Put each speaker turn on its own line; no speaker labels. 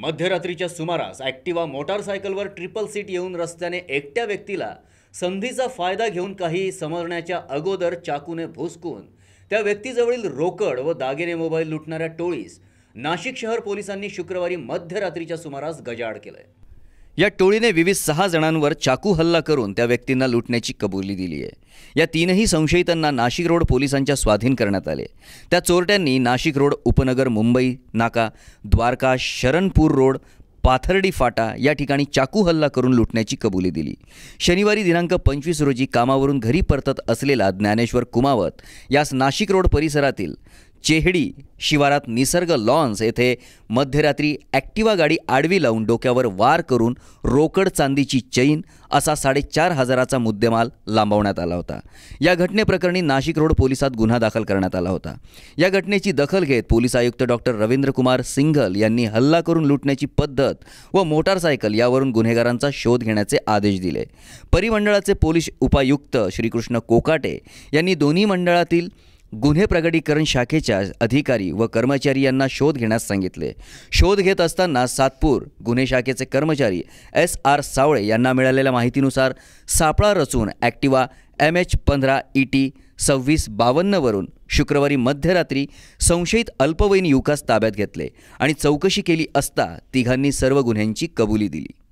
मध्यरात्रीच्या सुमारास Activa मोटारसायकलवर triple seat येऊन रस्त्याने एकट्या व्यक्तीला संधीचा फायदा घेऊन काही समजण्याच्या अगोदर चाकूने भोसकून त्या व्यक्तीजवळील रोकड व दागिने मोबाईल लुटणाऱ्या टोळीस नाशिक शहर पोलिसांनी शुक्रवारी मध्यरात्रीच्या सुमारास गजाड केलंय या टोळीने विविध सहा जणांवर चाकू हल्ला करून त्या व्यक्तींना लुटण्याची कबुली दिली आहे या तीनही संशयितांना नाशिक रोड पोलिसांच्या स्वाधीन करण्यात आले त्या चोरट्यांनी नाशिक रोड उपनगर मुंबई नाका द्वारका शरणपूर रोड पाथर्डी फाटा या ठिकाणी चाकू हल्ला करून लुटण्याची कबुली दिली शनिवारी दिनांक पंचवीस रोजी कामावरून घरी परतत असलेला ज्ञानेश्वर कुमावत यास नाशिक रोड परिसरातील चेहडी शिवारात निसर्ग लॉन्स येथे मध्यरात्री ॲक्टिवा गाडी आडवी लावून डोक्यावर वार करून रोकड चांदीची चैन असा साडेचार हजाराचा मुद्देमाल लांबवण्यात आला होता या घटनेप्रकरणी नाशिक रोड पोलिसात गुन्हा दाखल करण्यात आला होता या घटनेची दखल घेत पोलीस आयुक्त डॉक्टर रवींद्रकुमार कुमार सिंघल यांनी हल्ला करून लुटण्याची पद्धत व मोटारसायकल यावरून गुन्हेगारांचा शोध घेण्याचे आदेश दिले परिमंडळाचे पोलीस उपायुक्त श्रीकृष्ण कोकाटे यांनी दोन्ही मंडळातील गुन्हे प्रगटीकरण शाखेच्या अधिकारी व कर्मचारी यांना शोध घेण्यास सांगितले शोध घेत असताना सातपूर गुन्हे शाखेचे कर्मचारी एस आर सावळे यांना मिळालेल्या माहितीनुसार सापळा रचून ॲक्टिवा एम एच पंधरा ई टी सव्वीस बावन्नवरून शुक्रवारी मध्यरात्री संशयित अल्पवयीन युवकास ताब्यात घेतले आणि चौकशी केली असता तिघांनी सर्व गुन्ह्यांची कबुली दिली